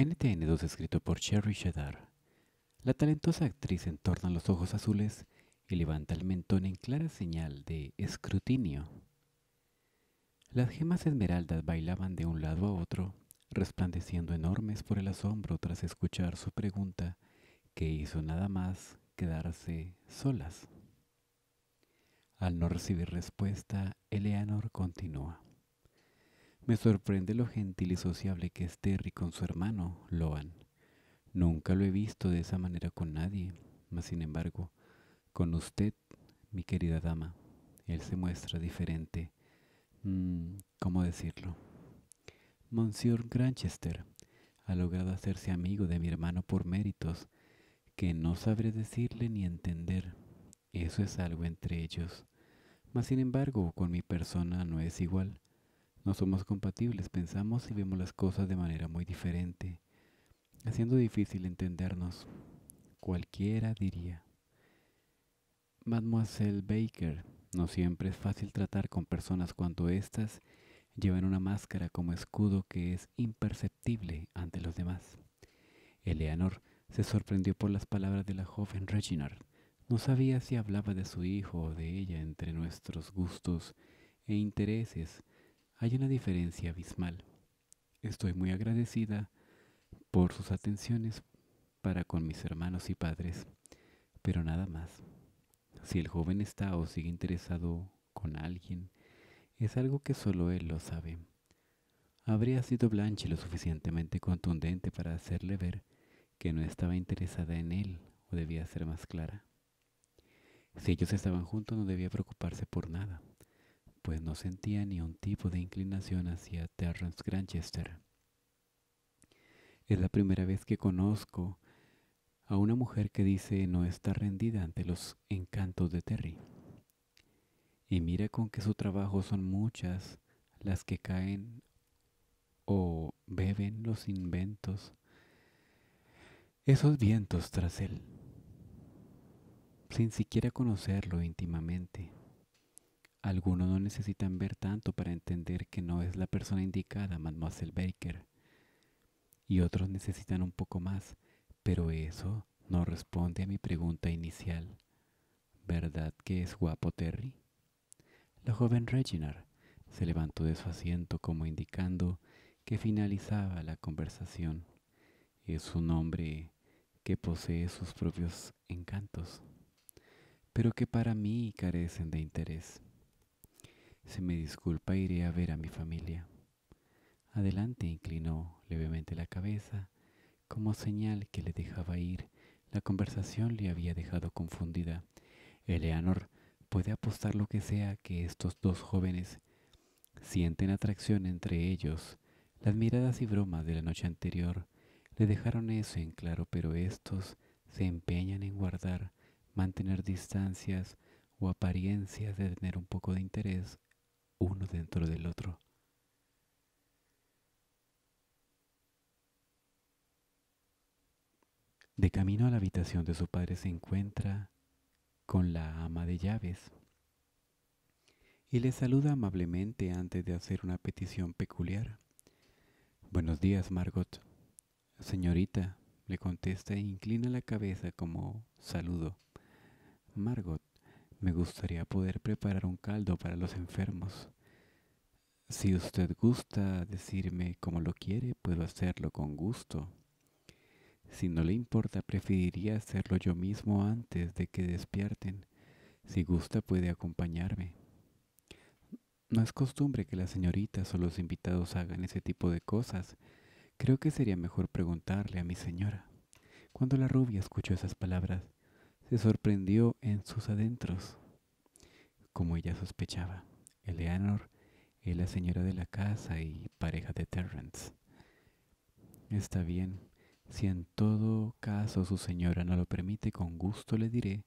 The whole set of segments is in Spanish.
NTN2 escrito por Sherry Shadar. La talentosa actriz entorna los ojos azules y levanta el mentón en clara señal de escrutinio. Las gemas esmeraldas bailaban de un lado a otro, resplandeciendo enormes por el asombro tras escuchar su pregunta, que hizo nada más quedarse solas. Al no recibir respuesta, Eleanor continúa. Me sorprende lo gentil y sociable que es Terry con su hermano, Loan. Nunca lo he visto de esa manera con nadie, mas sin embargo, con usted, mi querida dama, él se muestra diferente. Mmm, ¿Cómo decirlo? Monsieur Granchester ha logrado hacerse amigo de mi hermano por méritos que no sabré decirle ni entender. Eso es algo entre ellos. Mas sin embargo, con mi persona no es igual. No somos compatibles, pensamos y vemos las cosas de manera muy diferente, haciendo difícil entendernos. Cualquiera diría. Mademoiselle Baker, no siempre es fácil tratar con personas cuando éstas llevan una máscara como escudo que es imperceptible ante los demás. Eleanor se sorprendió por las palabras de la joven Reginald. No sabía si hablaba de su hijo o de ella entre nuestros gustos e intereses, hay una diferencia abismal. Estoy muy agradecida por sus atenciones para con mis hermanos y padres, pero nada más. Si el joven está o sigue interesado con alguien, es algo que solo él lo sabe. Habría sido Blanche lo suficientemente contundente para hacerle ver que no estaba interesada en él o debía ser más clara. Si ellos estaban juntos no debía preocuparse por nada pues no sentía ni un tipo de inclinación hacia Terrence Granchester. Es la primera vez que conozco a una mujer que dice no está rendida ante los encantos de Terry. Y mira con que su trabajo son muchas las que caen o beben los inventos, esos vientos tras él, sin siquiera conocerlo íntimamente. Algunos no necesitan ver tanto para entender que no es la persona indicada, Mademoiselle Baker. Y otros necesitan un poco más, pero eso no responde a mi pregunta inicial. ¿Verdad que es guapo Terry? La joven Reginald se levantó de su asiento como indicando que finalizaba la conversación. Es un hombre que posee sus propios encantos, pero que para mí carecen de interés. Se me disculpa, iré a ver a mi familia. Adelante inclinó levemente la cabeza, como señal que le dejaba ir. La conversación le había dejado confundida. Eleanor puede apostar lo que sea que estos dos jóvenes sienten atracción entre ellos. Las miradas y bromas de la noche anterior le dejaron eso en claro, pero estos se empeñan en guardar, mantener distancias o apariencias de tener un poco de interés uno dentro del otro. De camino a la habitación de su padre se encuentra con la ama de llaves y le saluda amablemente antes de hacer una petición peculiar. Buenos días, Margot. Señorita, le contesta e inclina la cabeza como saludo. Margot, me gustaría poder preparar un caldo para los enfermos. Si usted gusta decirme cómo lo quiere, puedo hacerlo con gusto. Si no le importa, preferiría hacerlo yo mismo antes de que despierten. Si gusta, puede acompañarme. No es costumbre que las señoritas o los invitados hagan ese tipo de cosas. Creo que sería mejor preguntarle a mi señora. Cuando la rubia escuchó esas palabras, se sorprendió en sus adentros. Como ella sospechaba, Eleanor es la señora de la casa y pareja de Terrence. Está bien, si en todo caso su señora no lo permite, con gusto le diré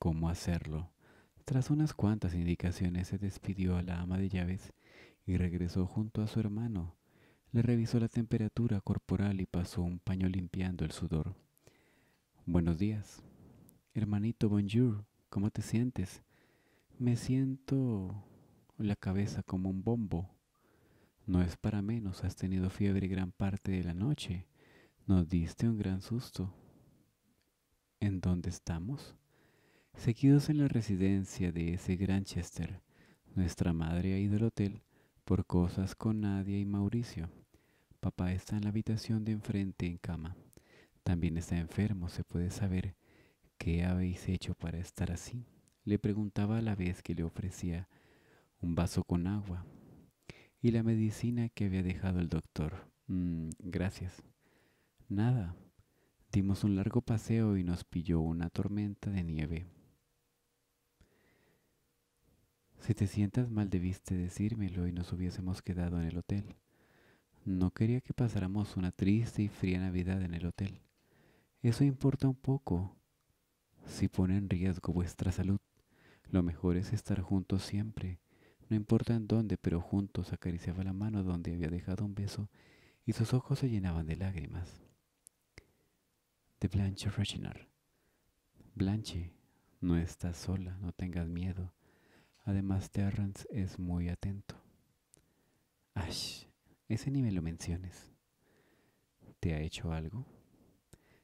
cómo hacerlo. Tras unas cuantas indicaciones se despidió a la ama de llaves y regresó junto a su hermano. Le revisó la temperatura corporal y pasó un paño limpiando el sudor. Buenos días, Hermanito, bonjour, ¿cómo te sientes? Me siento la cabeza como un bombo. No es para menos, has tenido fiebre gran parte de la noche. Nos diste un gran susto. ¿En dónde estamos? Seguidos en la residencia de ese gran Chester, nuestra madre ha ido al hotel por cosas con Nadia y Mauricio. Papá está en la habitación de enfrente en cama. También está enfermo, se puede saber ¿Qué habéis hecho para estar así? Le preguntaba a la vez que le ofrecía un vaso con agua y la medicina que había dejado el doctor. Mm, gracias. Nada. Dimos un largo paseo y nos pilló una tormenta de nieve. Si te sientas mal debiste decírmelo y nos hubiésemos quedado en el hotel. No quería que pasáramos una triste y fría Navidad en el hotel. Eso importa un poco. Si pone en riesgo vuestra salud, lo mejor es estar juntos siempre, no importa en dónde, pero juntos acariciaba la mano donde había dejado un beso y sus ojos se llenaban de lágrimas. De Blanche Reginald. Blanche, no estás sola, no tengas miedo. Además, Terrence es muy atento. Ash, ese ni me lo menciones. ¿Te ha hecho algo?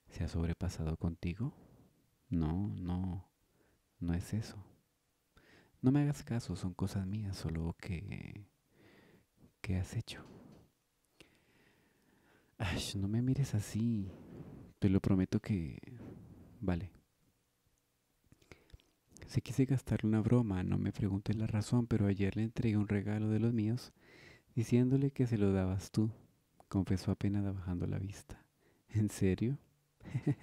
¿Se ha sobrepasado contigo? No, no, no es eso. No me hagas caso, son cosas mías, solo que... ¿Qué has hecho? Ay, no me mires así. Te lo prometo que... Vale. Si quise gastarle una broma, no me preguntes la razón, pero ayer le entregué un regalo de los míos diciéndole que se lo dabas tú, confesó apenas bajando la vista. ¿En serio?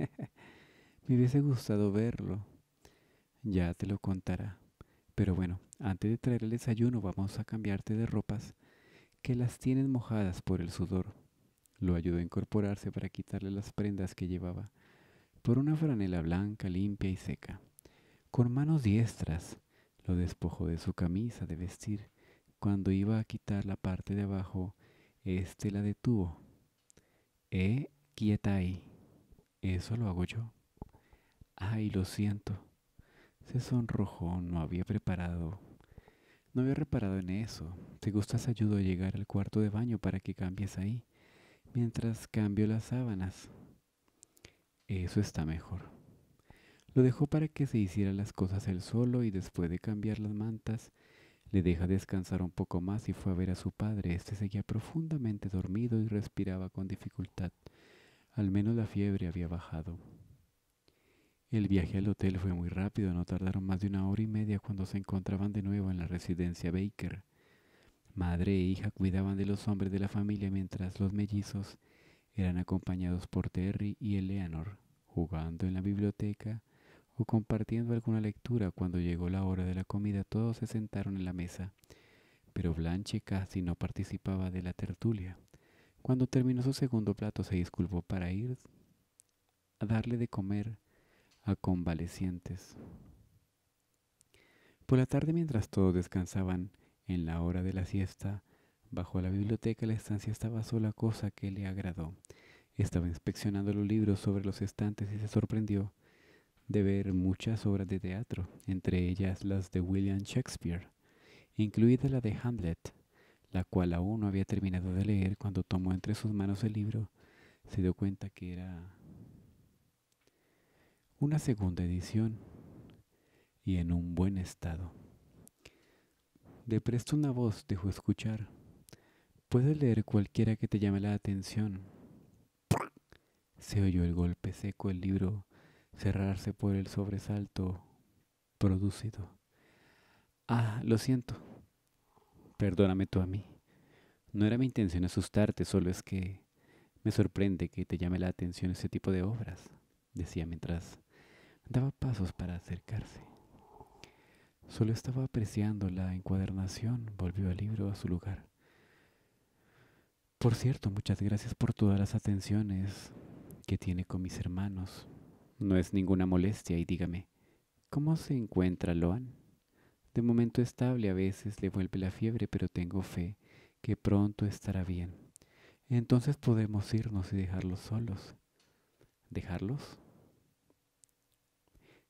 Me hubiese gustado verlo. Ya te lo contará. Pero bueno, antes de traer el desayuno vamos a cambiarte de ropas que las tienen mojadas por el sudor. Lo ayudó a incorporarse para quitarle las prendas que llevaba, por una franela blanca, limpia y seca. Con manos diestras lo despojó de su camisa de vestir. Cuando iba a quitar la parte de abajo, éste la detuvo. Eh, quieta ahí. Eso lo hago yo. Ay, lo siento. Se sonrojó, no había preparado. No había reparado en eso. Te gustas, ayudo a llegar al cuarto de baño para que cambies ahí, mientras cambio las sábanas. Eso está mejor. Lo dejó para que se hiciera las cosas él solo y después de cambiar las mantas, le deja descansar un poco más y fue a ver a su padre. Este seguía profundamente dormido y respiraba con dificultad. Al menos la fiebre había bajado. El viaje al hotel fue muy rápido, no tardaron más de una hora y media cuando se encontraban de nuevo en la residencia Baker. Madre e hija cuidaban de los hombres de la familia mientras los mellizos eran acompañados por Terry y Eleanor, jugando en la biblioteca o compartiendo alguna lectura. Cuando llegó la hora de la comida todos se sentaron en la mesa, pero Blanche casi no participaba de la tertulia. Cuando terminó su segundo plato se disculpó para ir a darle de comer a convalecientes. Por la tarde, mientras todos descansaban en la hora de la siesta, bajo la biblioteca la estancia estaba sola, cosa que le agradó. Estaba inspeccionando los libros sobre los estantes y se sorprendió de ver muchas obras de teatro, entre ellas las de William Shakespeare, incluida la de Hamlet, la cual aún no había terminado de leer cuando tomó entre sus manos el libro, se dio cuenta que era una segunda edición y en un buen estado. De presto una voz dejó escuchar. Puedes leer cualquiera que te llame la atención. Se oyó el golpe seco, del libro cerrarse por el sobresalto producido. Ah, lo siento. Perdóname tú a mí. No era mi intención asustarte, solo es que me sorprende que te llame la atención ese tipo de obras, decía mientras Daba pasos para acercarse. Solo estaba apreciando la encuadernación. Volvió el libro a su lugar. Por cierto, muchas gracias por todas las atenciones que tiene con mis hermanos. No es ninguna molestia y dígame, ¿cómo se encuentra Loan? De momento estable, a veces le vuelve la fiebre, pero tengo fe que pronto estará bien. Entonces podemos irnos y dejarlos solos. ¿Dejarlos?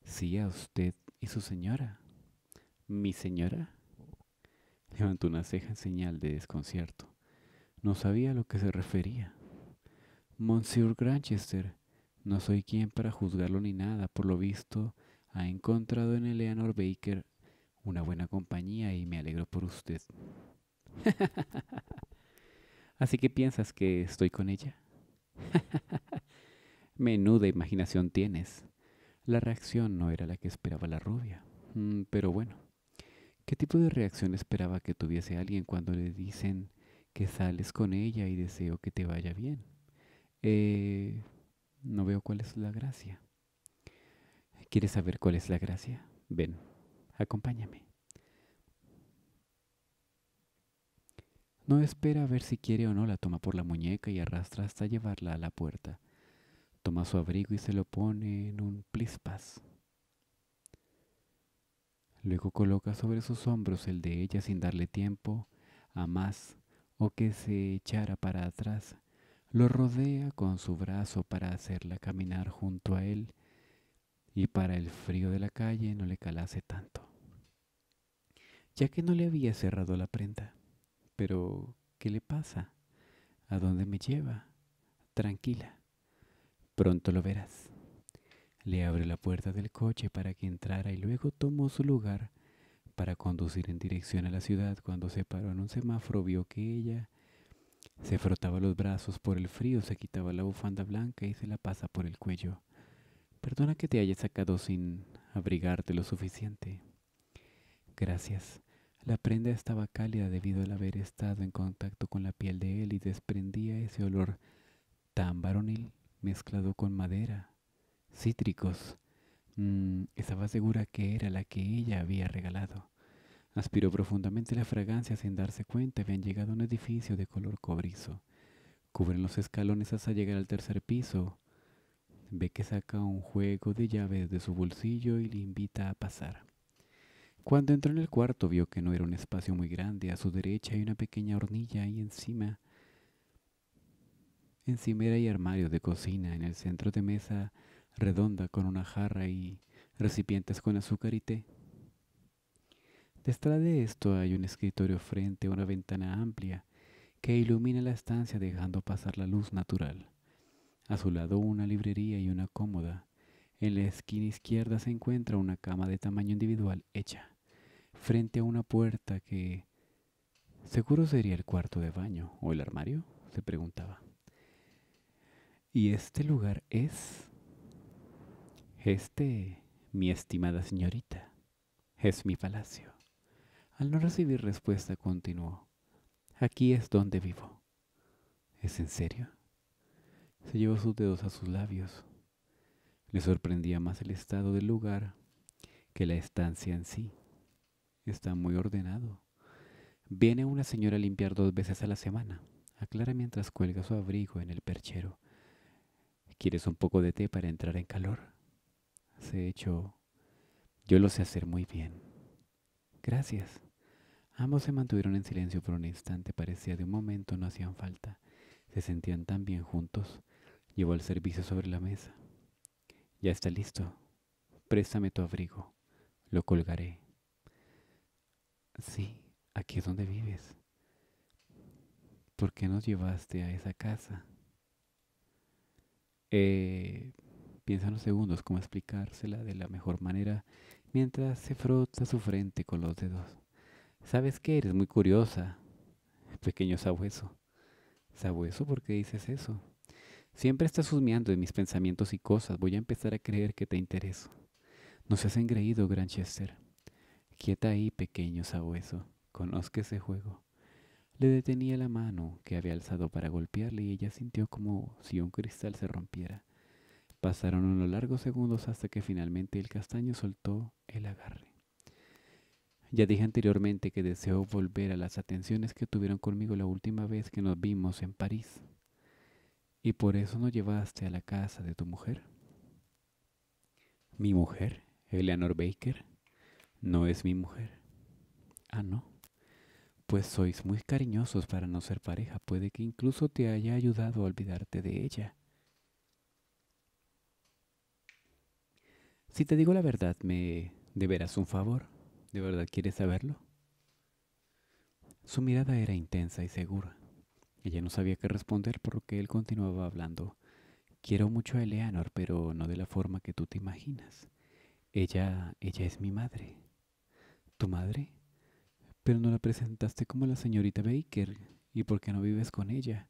Sí, a usted y su señora. ¿Mi señora? Levantó una ceja en señal de desconcierto. No sabía a lo que se refería. Monsieur Granchester, no soy quien para juzgarlo ni nada. Por lo visto, ha encontrado en Eleanor Baker una buena compañía y me alegro por usted. Así que piensas que estoy con ella. Menuda imaginación tienes. La reacción no era la que esperaba la rubia. Mm, pero bueno, ¿qué tipo de reacción esperaba que tuviese alguien cuando le dicen que sales con ella y deseo que te vaya bien? Eh, no veo cuál es la gracia. ¿Quieres saber cuál es la gracia? Ven, acompáñame. No espera a ver si quiere o no, la toma por la muñeca y arrastra hasta llevarla a la puerta. Toma su abrigo y se lo pone en un plispas. Luego coloca sobre sus hombros el de ella sin darle tiempo a más o que se echara para atrás. Lo rodea con su brazo para hacerla caminar junto a él y para el frío de la calle no le calase tanto, ya que no le había cerrado la prenda. Pero, ¿qué le pasa? ¿A dónde me lleva? Tranquila. Pronto lo verás. Le abrió la puerta del coche para que entrara y luego tomó su lugar para conducir en dirección a la ciudad. Cuando se paró en un semáforo vio que ella se frotaba los brazos por el frío, se quitaba la bufanda blanca y se la pasa por el cuello. Perdona que te haya sacado sin abrigarte lo suficiente. Gracias. La prenda estaba cálida debido al haber estado en contacto con la piel de él y desprendía ese olor tan varonil mezclado con madera, cítricos. Mm, estaba segura que era la que ella había regalado. Aspiró profundamente la fragancia sin darse cuenta. Habían llegado a un edificio de color cobrizo. Cubren los escalones hasta llegar al tercer piso. Ve que saca un juego de llaves de su bolsillo y le invita a pasar. Cuando entró en el cuarto vio que no era un espacio muy grande. A su derecha hay una pequeña hornilla y encima encimera y armario de cocina, en el centro de mesa redonda con una jarra y recipientes con azúcar y té. Detrás de esto hay un escritorio frente a una ventana amplia que ilumina la estancia dejando pasar la luz natural. A su lado una librería y una cómoda. En la esquina izquierda se encuentra una cama de tamaño individual hecha, frente a una puerta que seguro sería el cuarto de baño o el armario, se preguntaba. Y este lugar es... Este, mi estimada señorita, es mi palacio. Al no recibir respuesta, continuó. Aquí es donde vivo. ¿Es en serio? Se llevó sus dedos a sus labios. Le sorprendía más el estado del lugar que la estancia en sí. Está muy ordenado. Viene una señora a limpiar dos veces a la semana. Aclara mientras cuelga su abrigo en el perchero ¿Quieres un poco de té para entrar en calor? —Se echó. yo lo sé hacer muy bien. Gracias. Ambos se mantuvieron en silencio por un instante, parecía de un momento no hacían falta. Se sentían tan bien juntos. Llevó el servicio sobre la mesa. Ya está listo. Préstame tu abrigo. Lo colgaré. Sí, aquí es donde vives. ¿Por qué nos llevaste a esa casa? Eh, piensa unos segundos cómo explicársela de la mejor manera mientras se frota su frente con los dedos. ¿Sabes que Eres muy curiosa, pequeño sabueso. Sabueso, ¿por qué dices eso? Siempre estás husmeando en mis pensamientos y cosas. Voy a empezar a creer que te intereso. No has engreído, Granchester. Quieta ahí, pequeño sabueso. Conozca ese juego. Le detenía la mano que había alzado para golpearle y ella sintió como si un cristal se rompiera. Pasaron unos largos segundos hasta que finalmente el castaño soltó el agarre. Ya dije anteriormente que deseo volver a las atenciones que tuvieron conmigo la última vez que nos vimos en París. ¿Y por eso no llevaste a la casa de tu mujer? ¿Mi mujer? Eleanor Baker. No es mi mujer. Ah, no pues sois muy cariñosos para no ser pareja, puede que incluso te haya ayudado a olvidarte de ella. Si te digo la verdad, me deberás un favor. ¿De verdad quieres saberlo? Su mirada era intensa y segura. Ella no sabía qué responder porque él continuaba hablando. Quiero mucho a Eleanor, pero no de la forma que tú te imaginas. Ella, ella es mi madre. ¿Tu madre? pero no la presentaste como la señorita Baker. ¿Y por qué no vives con ella?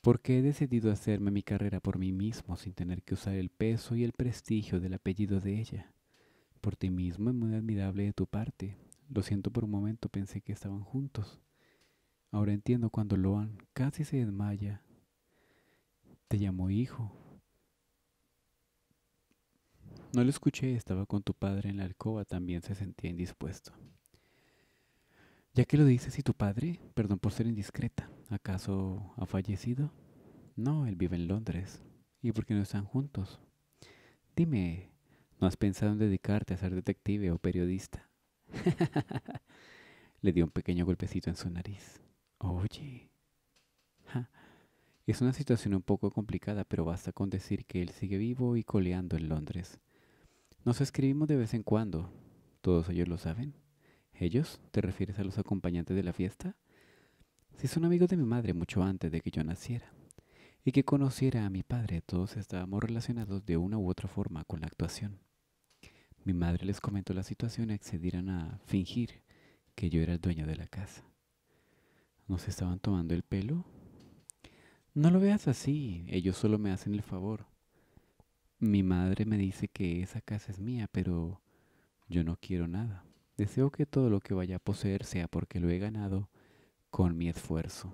Porque he decidido hacerme mi carrera por mí mismo sin tener que usar el peso y el prestigio del apellido de ella. Por ti mismo es muy admirable de tu parte. Lo siento por un momento, pensé que estaban juntos. Ahora entiendo cuando Loan casi se desmaya. Te llamó hijo. No lo escuché, estaba con tu padre en la alcoba, también se sentía indispuesto. ¿Ya que lo dices y tu padre? Perdón por ser indiscreta. ¿Acaso ha fallecido? No, él vive en Londres. ¿Y por qué no están juntos? Dime, ¿no has pensado en dedicarte a ser detective o periodista? Le dio un pequeño golpecito en su nariz. Oye. Es una situación un poco complicada, pero basta con decir que él sigue vivo y coleando en Londres. Nos escribimos de vez en cuando. Todos ellos lo saben. ¿Ellos? ¿Te refieres a los acompañantes de la fiesta? Si son amigos de mi madre mucho antes de que yo naciera y que conociera a mi padre, todos estábamos relacionados de una u otra forma con la actuación. Mi madre les comentó la situación y accedieron a fingir que yo era el dueño de la casa. ¿Nos estaban tomando el pelo? No lo veas así, ellos solo me hacen el favor. Mi madre me dice que esa casa es mía, pero yo no quiero nada. Deseo que todo lo que vaya a poseer sea porque lo he ganado con mi esfuerzo.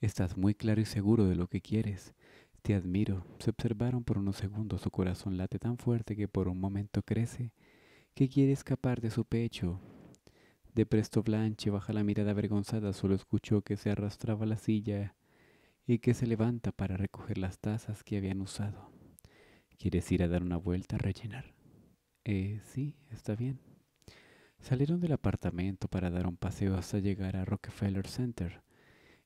Estás muy claro y seguro de lo que quieres. Te admiro. Se observaron por unos segundos. Su corazón late tan fuerte que por un momento crece, que quiere escapar de su pecho. De presto Blanche baja la mirada avergonzada. Solo escuchó que se arrastraba la silla y que se levanta para recoger las tazas que habían usado. ¿Quieres ir a dar una vuelta a rellenar? Eh, sí, está bien. Salieron del apartamento para dar un paseo hasta llegar a Rockefeller Center.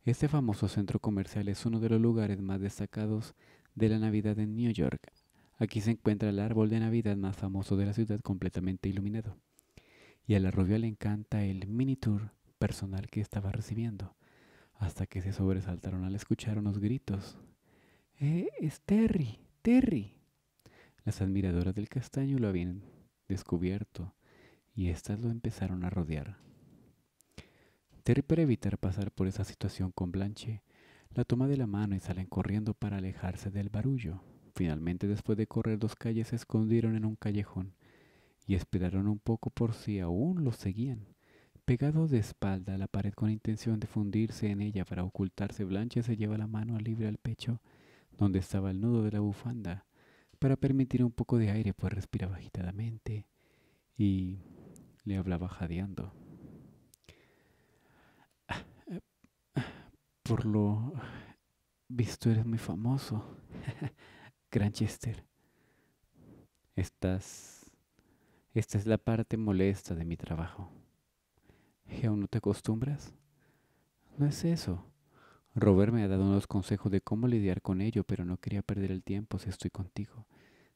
Este famoso centro comercial es uno de los lugares más destacados de la Navidad en New York. Aquí se encuentra el árbol de Navidad más famoso de la ciudad completamente iluminado. Y a la rubia le encanta el mini tour personal que estaba recibiendo, hasta que se sobresaltaron al escuchar unos gritos. Eh, es Terry, Terry. Las admiradoras del castaño lo habían descubierto y éstas lo empezaron a rodear. Terry para evitar pasar por esa situación con Blanche, la toma de la mano y salen corriendo para alejarse del barullo. Finalmente, después de correr dos calles, se escondieron en un callejón y esperaron un poco por si aún los seguían. Pegado de espalda a la pared con intención de fundirse en ella para ocultarse, Blanche se lleva la mano libre al pecho, donde estaba el nudo de la bufanda, para permitir un poco de aire, pues respiraba agitadamente y le hablaba jadeando. Por lo visto eres muy famoso, Granchester. Estás... Esta es la parte molesta de mi trabajo. aún no te acostumbras? No es eso. Robert me ha dado unos consejos de cómo lidiar con ello, pero no quería perder el tiempo si estoy contigo.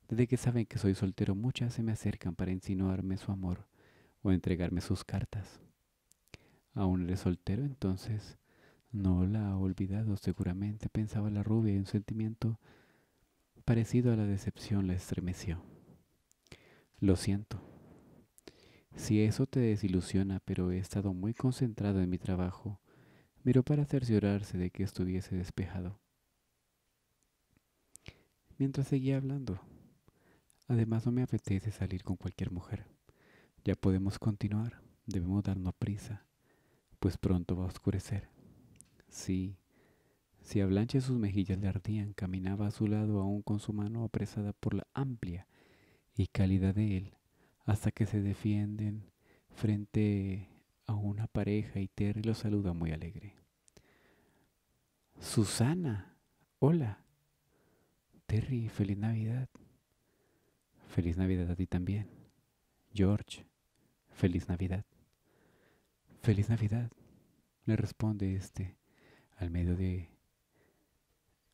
Desde que saben que soy soltero, muchas se me acercan para insinuarme su amor o entregarme sus cartas. ¿Aún eres soltero entonces? No la ha olvidado, seguramente, pensaba la rubia, y un sentimiento parecido a la decepción la estremeció. Lo siento. Si eso te desilusiona, pero he estado muy concentrado en mi trabajo miró para cerciorarse de que estuviese despejado. Mientras seguía hablando, además no me apetece salir con cualquier mujer. Ya podemos continuar, debemos darnos prisa, pues pronto va a oscurecer. Sí, si a Blanche sus mejillas le ardían, caminaba a su lado aún con su mano apresada por la amplia y cálida de él, hasta que se defienden frente a una pareja y Terry lo saluda muy alegre. Susana, hola. Terry, feliz Navidad. Feliz Navidad a ti también. George, feliz Navidad. Feliz Navidad, le responde este al medio de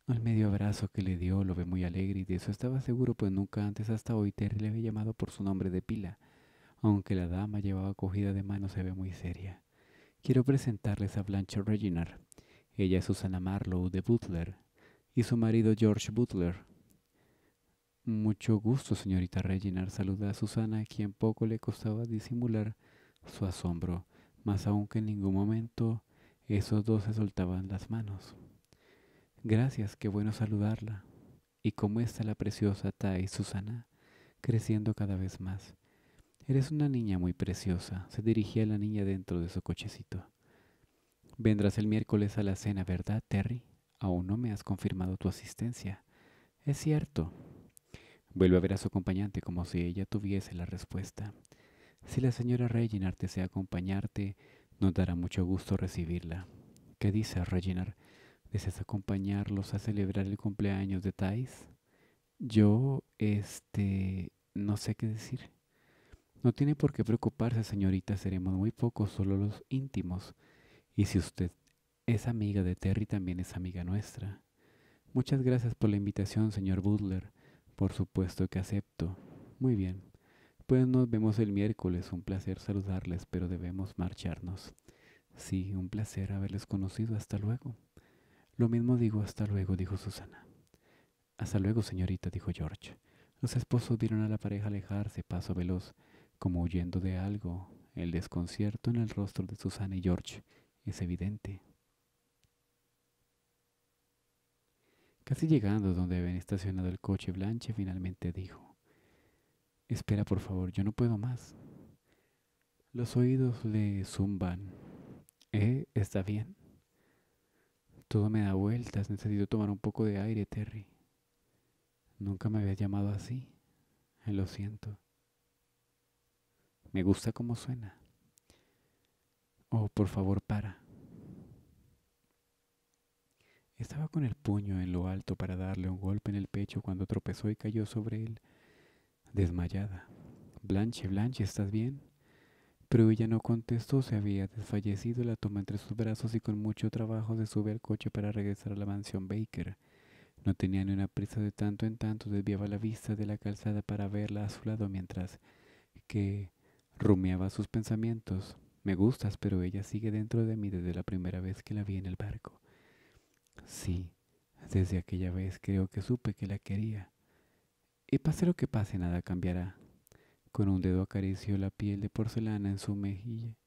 al medio abrazo que le dio lo ve muy alegre y de eso estaba seguro, pues nunca antes hasta hoy Terry le había llamado por su nombre de pila aunque la dama llevaba cogida de mano se ve muy seria. Quiero presentarles a Blanche Reginard. Ella es Susana Marlowe de Butler y su marido George Butler. Mucho gusto, señorita Reginar. saluda a Susana, quien poco le costaba disimular su asombro, mas aunque en ningún momento esos dos se soltaban las manos. Gracias, qué bueno saludarla. ¿Y cómo está la preciosa Tai Susana? Creciendo cada vez más. Eres una niña muy preciosa, se dirigía la niña dentro de su cochecito. Vendrás el miércoles a la cena, ¿verdad, Terry? Aún no me has confirmado tu asistencia. Es cierto. Vuelve a ver a su acompañante como si ella tuviese la respuesta. Si la señora Reginar desea acompañarte, nos dará mucho gusto recibirla. ¿Qué dices, Reginar? ¿Deseas acompañarlos a celebrar el cumpleaños de Thais? Yo, este, no sé qué decir. No tiene por qué preocuparse, señorita, seremos muy pocos, solo los íntimos. Y si usted es amiga de Terry, también es amiga nuestra. Muchas gracias por la invitación, señor Butler. Por supuesto que acepto. Muy bien. Pues nos vemos el miércoles. Un placer saludarles, pero debemos marcharnos. Sí, un placer haberles conocido. Hasta luego. Lo mismo digo hasta luego, dijo Susana. Hasta luego, señorita, dijo George. Los esposos vieron a la pareja alejarse paso veloz como huyendo de algo. El desconcierto en el rostro de Susana y George es evidente. Casi llegando donde habían estacionado el coche, Blanche finalmente dijo, Espera, por favor, yo no puedo más. Los oídos le zumban. ¿Eh? ¿Está bien? Todo me da vueltas, necesito tomar un poco de aire, Terry. Nunca me había llamado así. Lo siento. Me gusta cómo suena. Oh, por favor, para. Estaba con el puño en lo alto para darle un golpe en el pecho cuando tropezó y cayó sobre él, desmayada. Blanche, Blanche, ¿estás bien? Pero ella no contestó, se había desfallecido, la tomó entre sus brazos y con mucho trabajo se sube al coche para regresar a la mansión Baker. No tenía ni una prisa, de tanto en tanto desviaba la vista de la calzada para verla a su lado mientras que Rumiaba sus pensamientos. Me gustas, pero ella sigue dentro de mí desde la primera vez que la vi en el barco. Sí, desde aquella vez creo que supe que la quería. Y pase lo que pase, nada cambiará. Con un dedo acarició la piel de porcelana en su mejilla.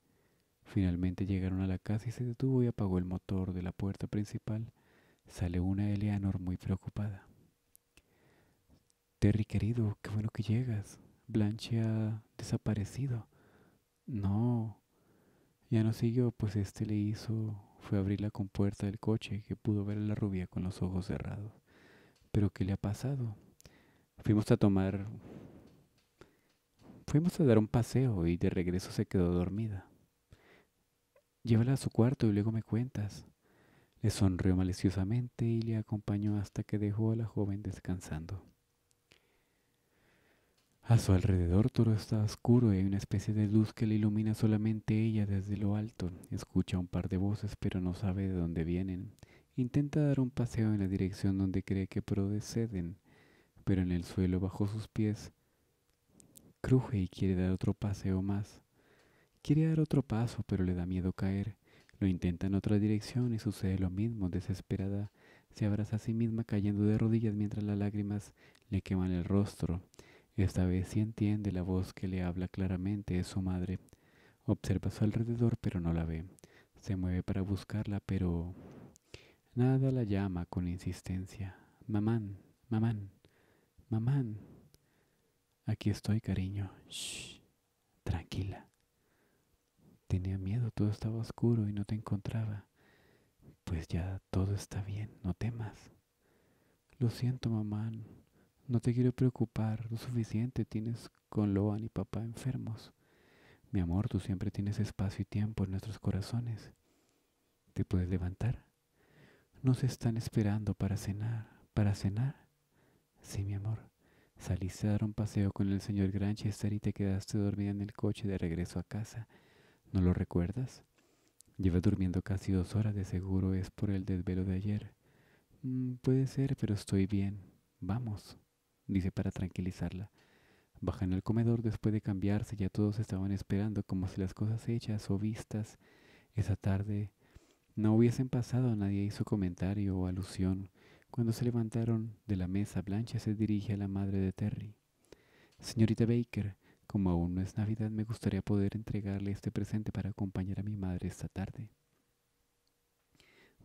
Finalmente llegaron a la casa y se detuvo y apagó el motor de la puerta principal. Sale una Eleanor muy preocupada. Terry querido, qué bueno que llegas. Blanche ha desaparecido. No. Ya no siguió, pues este le hizo fue abrir la compuerta del coche que pudo ver a la rubia con los ojos cerrados. Pero ¿qué le ha pasado? Fuimos a tomar... Fuimos a dar un paseo y de regreso se quedó dormida. Llévala a su cuarto y luego me cuentas. Le sonrió maliciosamente y le acompañó hasta que dejó a la joven descansando. A su alrededor todo está oscuro y hay una especie de luz que le ilumina solamente ella desde lo alto. Escucha un par de voces pero no sabe de dónde vienen. Intenta dar un paseo en la dirección donde cree que proceden, pero en el suelo bajo sus pies cruje y quiere dar otro paseo más. Quiere dar otro paso pero le da miedo caer. Lo intenta en otra dirección y sucede lo mismo. Desesperada, se abraza a sí misma cayendo de rodillas mientras las lágrimas le queman el rostro esta vez sí entiende la voz que le habla claramente, es su madre. Observa a su alrededor pero no la ve. Se mueve para buscarla pero nada la llama con insistencia. Mamán, mamán, mamán. Aquí estoy, cariño. Shh, tranquila. Tenía miedo, todo estaba oscuro y no te encontraba. Pues ya todo está bien, no temas. Lo siento, mamán. No te quiero preocupar, lo suficiente tienes con Loan y papá enfermos. Mi amor, tú siempre tienes espacio y tiempo en nuestros corazones. ¿Te puedes levantar? Nos están esperando para cenar. ¿Para cenar? Sí, mi amor. Saliste a dar un paseo con el señor Granchester y te quedaste dormida en el coche de regreso a casa. ¿No lo recuerdas? Llevas durmiendo casi dos horas, de seguro es por el desvelo de ayer. Mm, puede ser, pero estoy bien. Vamos dice para tranquilizarla. Bajan al comedor después de cambiarse, ya todos estaban esperando como si las cosas hechas o vistas esa tarde no hubiesen pasado, nadie hizo comentario o alusión. Cuando se levantaron de la mesa, Blanche se dirige a la madre de Terry. Señorita Baker, como aún no es Navidad, me gustaría poder entregarle este presente para acompañar a mi madre esta tarde.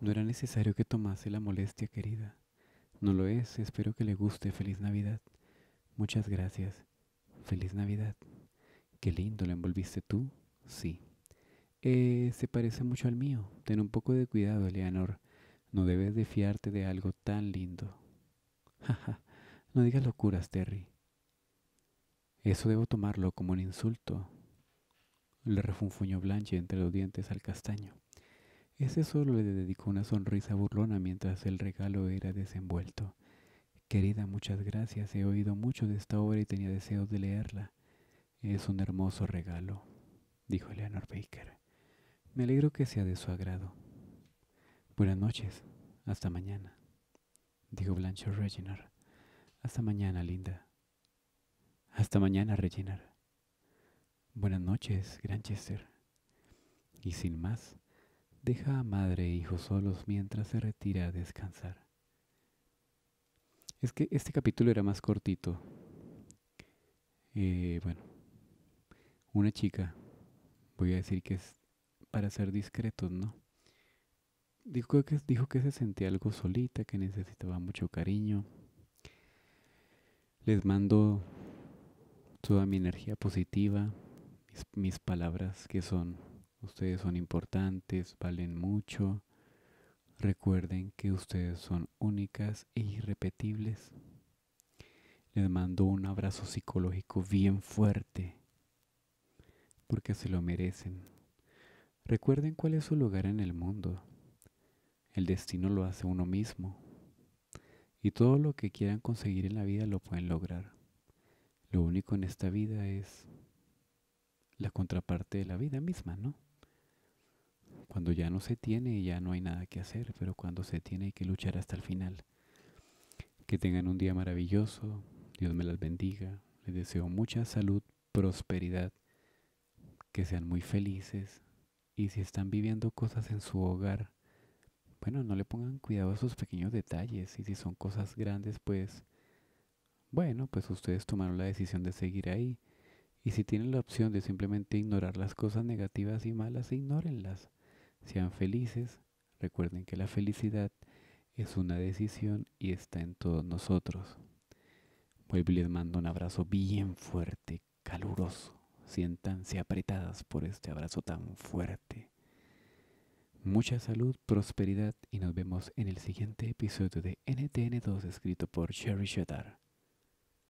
No era necesario que tomase la molestia, querida. No lo es, espero que le guste. Feliz Navidad. Muchas gracias. Feliz Navidad. Qué lindo, ¿lo envolviste tú? Sí. Eh, se parece mucho al mío. Ten un poco de cuidado, Eleanor. No debes de fiarte de algo tan lindo. Ja. no digas locuras, Terry. Eso debo tomarlo como un insulto. Le refunfuñó Blanche entre los dientes al castaño. Ese solo le dedicó una sonrisa burlona mientras el regalo era desenvuelto. Querida, muchas gracias. He oído mucho de esta obra y tenía deseos de leerla. Es un hermoso regalo, dijo Eleanor Baker. Me alegro que sea de su agrado. Buenas noches. Hasta mañana, dijo Blanche Reginald. Hasta mañana, Linda. Hasta mañana, Reginald. Buenas noches, Granchester. Y sin más, deja a madre e hijo solos mientras se retira a descansar. Es que este capítulo era más cortito. Eh, bueno, una chica, voy a decir que es para ser discretos, ¿no? Dijo que, dijo que se sentía algo solita, que necesitaba mucho cariño. Les mando toda mi energía positiva, mis palabras que son Ustedes son importantes, valen mucho. Recuerden que ustedes son únicas e irrepetibles. Les mando un abrazo psicológico bien fuerte porque se lo merecen. Recuerden cuál es su lugar en el mundo. El destino lo hace uno mismo. Y todo lo que quieran conseguir en la vida lo pueden lograr. Lo único en esta vida es la contraparte de la vida misma, ¿no? Cuando ya no se tiene, ya no hay nada que hacer, pero cuando se tiene hay que luchar hasta el final. Que tengan un día maravilloso, Dios me las bendiga, les deseo mucha salud, prosperidad, que sean muy felices y si están viviendo cosas en su hogar, bueno, no le pongan cuidado a esos pequeños detalles y si son cosas grandes, pues, bueno, pues ustedes tomaron la decisión de seguir ahí. Y si tienen la opción de simplemente ignorar las cosas negativas y malas, ignórenlas. Sean felices, recuerden que la felicidad es una decisión y está en todos nosotros. Vuelvo y les mando un abrazo bien fuerte, caluroso. Siéntanse apretadas por este abrazo tan fuerte. Mucha salud, prosperidad y nos vemos en el siguiente episodio de NTN2 escrito por Sherry Shadar.